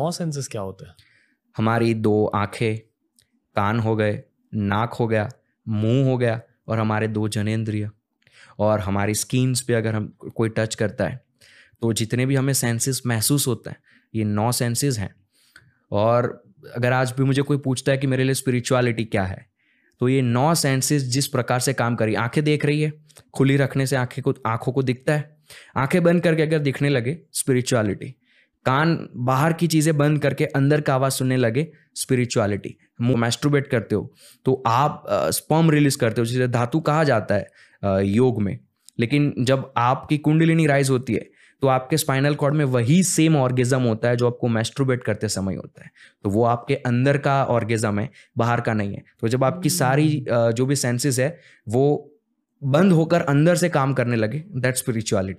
नौ senses क्या होते हैं हमारी दो आंखें कान हो गए नाक हो गया मुंह हो गया और हमारे दो जनेन्द्रिय और हमारी स्किन्स पे अगर हम कोई टच करता है तो जितने भी हमें सेंसेस महसूस होते हैं ये नौ सेंसेस हैं और अगर आज भी मुझे कोई पूछता है कि मेरे लिए स्पिरिचुअलिटी क्या है तो ये नौ सेंसेस जिस प्रकार से काम करी आंखें देख रही है खुली रखने से आंखें को आंखों को दिखता है आंखें बंद करके अगर दिखने लगे स्पिरिचुअलिटी कान बाहर की चीज़ें बंद करके अंदर का आवाज़ सुनने लगे स्पिरिचुअलिटी मैस्ट्रोबेट करते हो तो आप स्पर्म रिलीज करते हो जिसे धातु कहा जाता है योग में लेकिन जब आपकी कुंडलिनी राइज होती है तो आपके स्पाइनल कॉर्ड में वही सेम ऑर्गेजम होता है जो आपको मैस्ट्रोबेट करते समय होता है तो वो आपके अंदर का ऑर्गेजम है बाहर का नहीं है तो जब आपकी सारी जो भी सेंसेस है वो बंद होकर अंदर से काम करने लगे दैट स्पिरिचुअलिटी